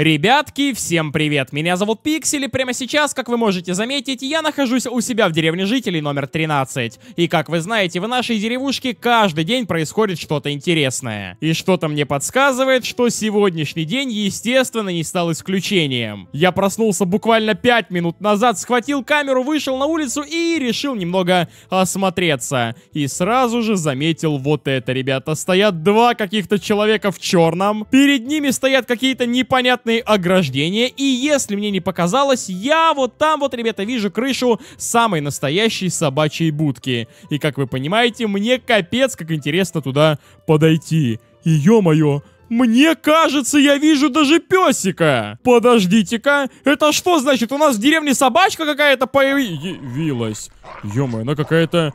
Ребятки, всем привет! Меня зовут Пиксель, и прямо сейчас, как вы можете заметить, я нахожусь у себя в деревне жителей номер 13. И как вы знаете, в нашей деревушке каждый день происходит что-то интересное. И что-то мне подсказывает, что сегодняшний день, естественно, не стал исключением. Я проснулся буквально 5 минут назад, схватил камеру, вышел на улицу и решил немного осмотреться. И сразу же заметил вот это, ребята. Стоят два каких-то человека в черном, перед ними стоят какие-то непонятные заветные ограждения. И если мне не показалось, я вот там вот, ребята, вижу крышу самой настоящей собачьей будки. И как вы понимаете, мне капец как интересно туда подойти. И ё-моё, мне кажется, я вижу даже песика. Подождите-ка, это что значит? У нас в деревне собачка какая-то появилась? Ё-моё, она какая-то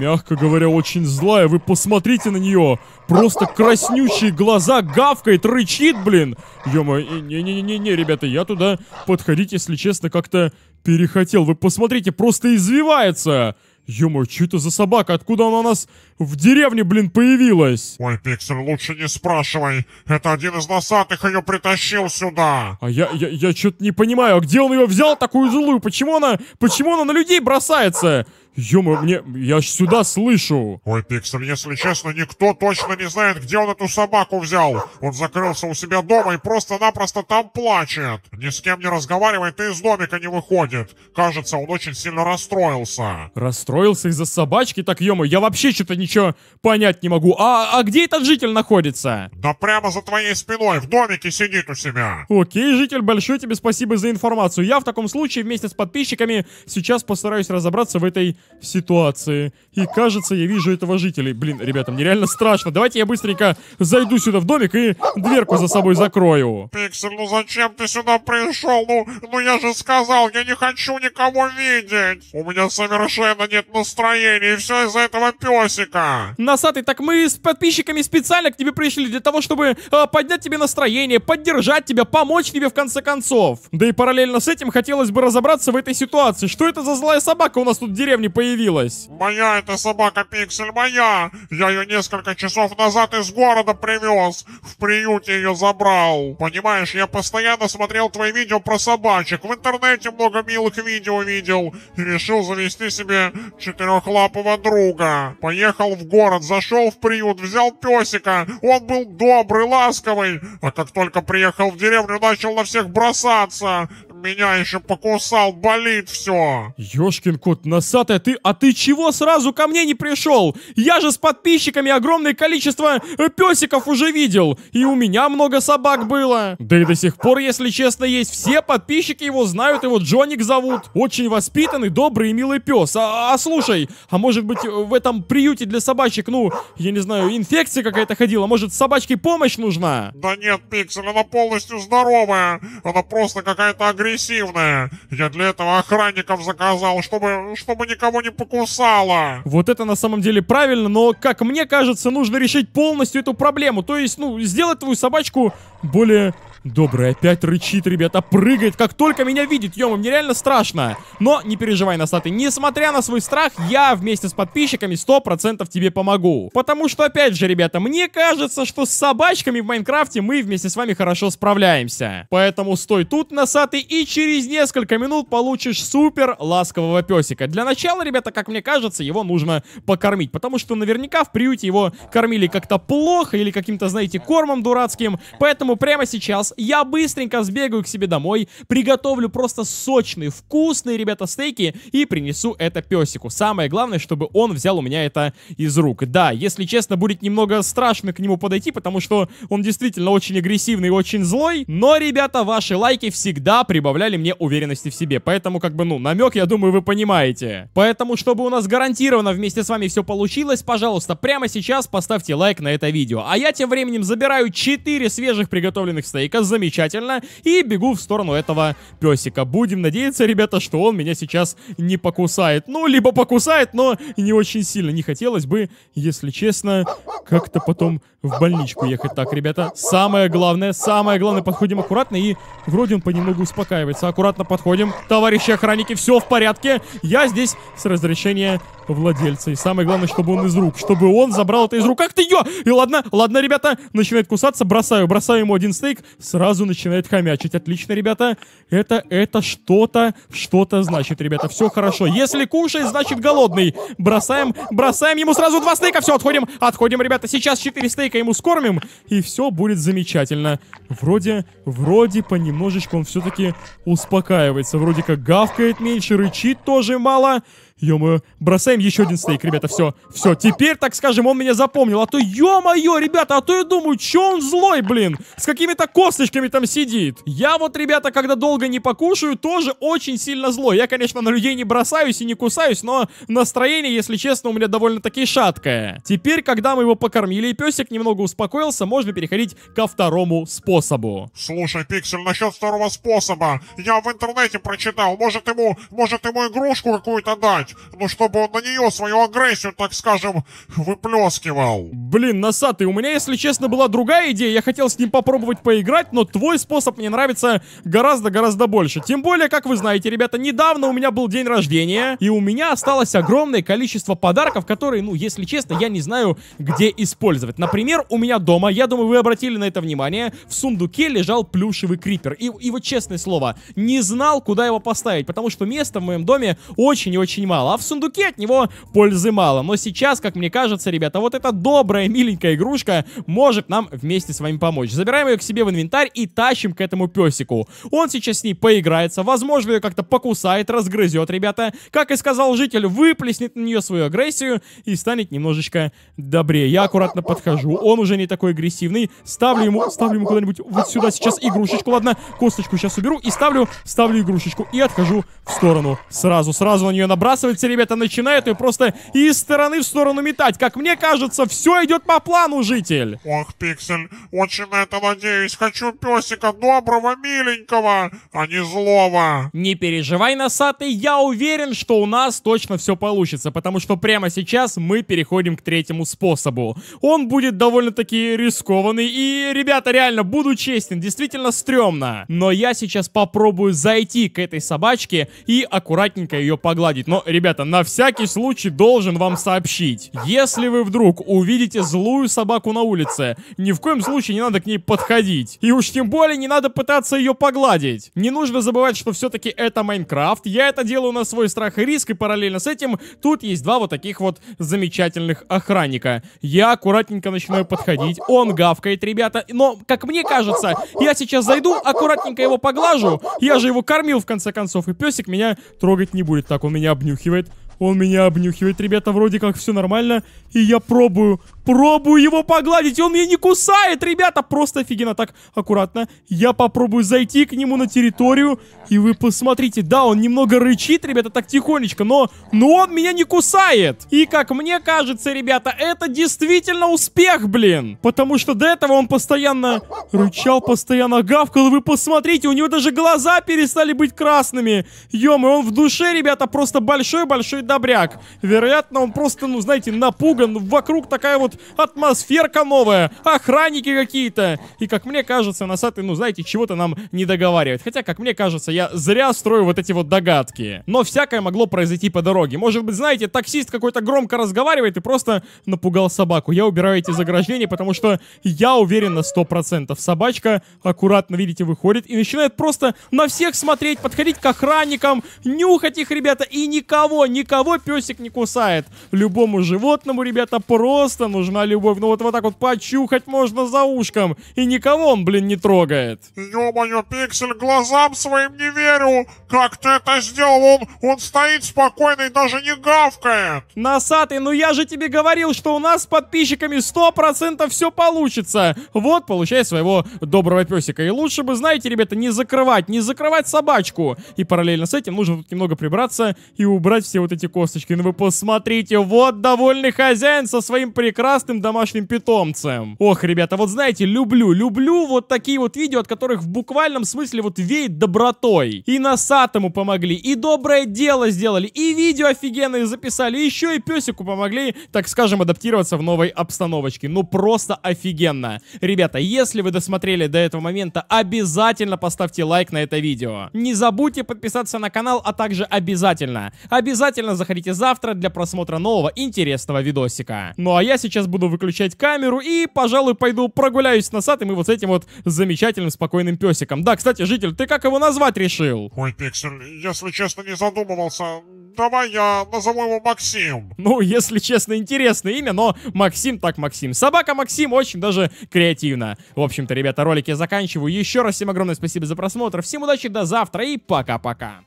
мягко говоря, очень злая. Вы посмотрите на нее. Просто краснющие глаза гавкает, рычит, блин. Ё-моё, не-не-не-не, ребята, я туда подходить, если честно, как-то перехотел. Вы посмотрите, просто извивается. Ё-моё, что это за собака? Откуда она у нас в деревне, блин, появилась? Ой, Пиксель, лучше не спрашивай. Это один из носатых ее притащил сюда. А я, я, я что-то не понимаю, а где он ее взял такую злую? Почему она, почему она на людей бросается? Ё-моё, мне... Я сюда слышу! Ой, Пиксель, если честно, никто точно не знает, где он эту собаку взял. Он закрылся у себя дома и просто-напросто там плачет. Ни с кем не разговаривает и из домика не выходит. Кажется, он очень сильно расстроился. Расстроился из-за собачки? Так, ё я вообще что-то ничего понять не могу. А, а где этот житель находится? Да прямо за твоей спиной, в домике сидит у себя. Окей, житель, большое тебе спасибо за информацию. Я в таком случае вместе с подписчиками сейчас постараюсь разобраться в этой ситуации. И кажется, я вижу этого жителей. Блин, ребята, мне реально страшно. Давайте я быстренько зайду сюда в домик и дверку за собой закрою. Пиксель, ну зачем ты сюда пришел? Ну, ну я же сказал, я не хочу никого видеть. У меня совершенно нет настроения, и все из-за этого песика. Носатый, так мы с подписчиками специально к тебе пришли для того, чтобы э, поднять тебе настроение, поддержать тебя, помочь тебе в конце концов. Да и параллельно с этим хотелось бы разобраться в этой ситуации. Что это за злая собака у нас тут в деревне не появилась. Моя эта собака Пиксель, моя! Я ее несколько часов назад из города привез. В приюте ее забрал. Понимаешь, я постоянно смотрел твои видео про собачек. В интернете много милых видео видел. И решил завести себе четырехлапого друга. Поехал в город, зашел в приют, взял песика. Он был добрый, ласковый. А как только приехал в деревню, начал на всех бросаться меня еще покусал, болит все. Ёшкин кот носатая, ты, а ты чего сразу ко мне не пришел? Я же с подписчиками огромное количество э, песиков уже видел. И у меня много собак было. Да и до сих пор, если честно, есть. Все подписчики его знают, его Джоник зовут. Очень воспитанный, добрый и милый пес. А, а слушай, а может быть э, в этом приюте для собачек, ну, я не знаю, инфекция какая-то ходила? Может собачке помощь нужна? Да нет, Пиксель, она полностью здоровая. Она просто какая-то агрессивная агрессивная. Я для этого охранников заказал, чтобы, чтобы никого не покусала. Вот это на самом деле правильно, но, как мне кажется, нужно решить полностью эту проблему. То есть, ну, сделать твою собачку более Добрый опять рычит, ребята, прыгает, как только меня видит, ё мне реально страшно. Но не переживай, Носатый, несмотря на свой страх, я вместе с подписчиками 100% тебе помогу. Потому что, опять же, ребята, мне кажется, что с собачками в Майнкрафте мы вместе с вами хорошо справляемся. Поэтому стой тут, Носатый, и через несколько минут получишь супер ласкового песика. Для начала, ребята, как мне кажется, его нужно покормить, потому что наверняка в приюте его кормили как-то плохо или каким-то, знаете, кормом дурацким. Поэтому прямо сейчас я быстренько сбегаю к себе домой, приготовлю просто сочные, вкусные, ребята, стейки и принесу это песику. Самое главное, чтобы он взял у меня это из рук. Да, если честно, будет немного страшно к нему подойти, потому что он действительно очень агрессивный и очень злой, но, ребята, ваши лайки всегда прибавляли мне уверенности в себе, поэтому, как бы, ну, намек, я думаю, вы понимаете. Поэтому, чтобы у нас гарантированно вместе с вами все получилось, пожалуйста, прямо сейчас поставьте лайк на это видео. А я тем временем забираю 4 свежих приготовленных стейка, песика, замечательно. И бегу в сторону этого песика. Будем надеяться, ребята, что он меня сейчас не покусает. Ну, либо покусает, но не очень сильно. Не хотелось бы, если честно, как-то потом в больничку ехать. Так, ребята, самое главное, самое главное, подходим аккуратно и вроде он понемногу успокаивается. Аккуратно подходим. Товарищи охранники, все в порядке. Я здесь с разрешения владельца. И самое главное, чтобы он из рук. Чтобы он забрал это из рук. Как ты ее? И ладно, ладно, ребята, начинает кусаться. Бросаю, бросаю ему один стейк сразу начинает хомячить. Отлично, ребята. Это, это что-то, что-то значит, ребята. Все хорошо. Если кушает, значит голодный. Бросаем, бросаем ему сразу два стейка. Все, отходим, отходим, ребята. Сейчас четыре стейка ему скормим, и все будет замечательно. Вроде, вроде понемножечку он все-таки успокаивается. Вроде как гавкает меньше, рычит тоже мало. Ё-моё, бросаем еще один стейк, ребята, все, все, теперь, так скажем, он меня запомнил, а то, ё-моё, ребята, а то я думаю, чё он злой, блин, с какими-то косточками там сидит. Я вот, ребята, когда долго не покушаю, тоже очень сильно злой. Я, конечно, на людей не бросаюсь и не кусаюсь, но настроение, если честно, у меня довольно-таки шаткое. Теперь, когда мы его покормили и песик немного успокоился, можно переходить ко второму способу. Слушай, Пиксель, насчет второго способа, я в интернете прочитал, может ему, может ему игрушку какую-то дать? делать, ну, чтобы он на нее свою агрессию, так скажем, выплескивал. Блин, носатый, у меня, если честно, была другая идея, я хотел с ним попробовать поиграть, но твой способ мне нравится гораздо-гораздо больше. Тем более, как вы знаете, ребята, недавно у меня был день рождения, и у меня осталось огромное количество подарков, которые, ну, если честно, я не знаю, где использовать. Например, у меня дома, я думаю, вы обратили на это внимание, в сундуке лежал плюшевый крипер. И, и вот, честное слово, не знал, куда его поставить, потому что места в моем доме очень и очень мало мало, а в сундуке от него пользы мало. Но сейчас, как мне кажется, ребята, вот эта добрая, миленькая игрушка может нам вместе с вами помочь. Забираем ее к себе в инвентарь и тащим к этому песику. Он сейчас с ней поиграется, возможно, ее как-то покусает, разгрызет, ребята. Как и сказал житель, выплеснет на нее свою агрессию и станет немножечко добрее. Я аккуратно подхожу, он уже не такой агрессивный. Ставлю ему, ставлю ему куда-нибудь вот сюда сейчас игрушечку, ладно, косточку сейчас уберу и ставлю, ставлю игрушечку и отхожу в сторону. Сразу, сразу на нее набрасываю Чувствуете, ребята, начинают и просто из стороны в сторону метать. Как мне кажется, все идет по плану, житель. Ох, Пиксель, очень на это надеюсь. Хочу песика доброго, миленького, а не злого. Не переживай, носатый, я уверен, что у нас точно все получится, потому что прямо сейчас мы переходим к третьему способу. Он будет довольно-таки рискованный, и, ребята, реально, буду честен, действительно стрёмно. Но я сейчас попробую зайти к этой собачке и аккуратненько ее погладить. Но, ребята, ребята, на всякий случай должен вам сообщить. Если вы вдруг увидите злую собаку на улице, ни в коем случае не надо к ней подходить. И уж тем более не надо пытаться ее погладить. Не нужно забывать, что все-таки это Майнкрафт. Я это делаю на свой страх и риск, и параллельно с этим тут есть два вот таких вот замечательных охранника. Я аккуратненько начинаю подходить. Он гавкает, ребята. Но, как мне кажется, я сейчас зайду, аккуратненько его поглажу. Я же его кормил, в конце концов, и песик меня трогать не будет. Так, он меня обнюхивает обнюхивает. Он меня обнюхивает, ребята, вроде как все нормально. И я пробую Пробую его погладить. Он меня не кусает, ребята. Просто офигенно. Так, аккуратно. Я попробую зайти к нему на территорию. И вы посмотрите. Да, он немного рычит, ребята, так тихонечко. Но, но он меня не кусает. И, как мне кажется, ребята, это действительно успех, блин. Потому что до этого он постоянно рычал, постоянно гавкал. вы посмотрите, у него даже глаза перестали быть красными. Ём, и он в душе, ребята, просто большой-большой добряк. Вероятно, он просто, ну, знаете, напуган. Вокруг такая вот тут атмосферка новая, охранники какие-то. И как мне кажется, носатый, ну знаете, чего-то нам не договаривает. Хотя, как мне кажется, я зря строю вот эти вот догадки. Но всякое могло произойти по дороге. Может быть, знаете, таксист какой-то громко разговаривает и просто напугал собаку. Я убираю эти заграждения, потому что я уверен на 100%. Собачка аккуратно, видите, выходит и начинает просто на всех смотреть, подходить к охранникам, нюхать их, ребята, и никого, никого песик не кусает. Любому животному, ребята, просто нужно нужна любовь. Ну вот вот так вот почухать можно за ушком. И никого он, блин, не трогает. Ё-моё, Пиксель, глазам своим не верю. Как ты это сделал? Он, он стоит спокойно и даже не гавкает. Носатый, ну я же тебе говорил, что у нас с подписчиками 100% все получится. Вот, получай своего доброго песика. И лучше бы, знаете, ребята, не закрывать, не закрывать собачку. И параллельно с этим нужно тут немного прибраться и убрать все вот эти косточки. Ну вы посмотрите, вот довольный хозяин со своим прекрасным прекрасным домашним питомцем. Ох, ребята, вот знаете, люблю, люблю вот такие вот видео, от которых в буквальном смысле вот веет добротой. И носатому помогли, и доброе дело сделали, и видео офигенные записали, еще и песику помогли, так скажем, адаптироваться в новой обстановочке. Ну просто офигенно. Ребята, если вы досмотрели до этого момента, обязательно поставьте лайк на это видео. Не забудьте подписаться на канал, а также обязательно, обязательно заходите завтра для просмотра нового интересного видосика. Ну а я сейчас сейчас буду выключать камеру и, пожалуй, пойду прогуляюсь с носатым и вот с этим вот замечательным спокойным песиком. Да, кстати, житель, ты как его назвать решил? Ой, Пиксель, если честно, не задумывался. Давай я назову его Максим. Ну, если честно, интересное имя, но Максим так Максим. Собака Максим очень даже креативно. В общем-то, ребята, ролики заканчиваю. Еще раз всем огромное спасибо за просмотр. Всем удачи, до завтра и пока-пока.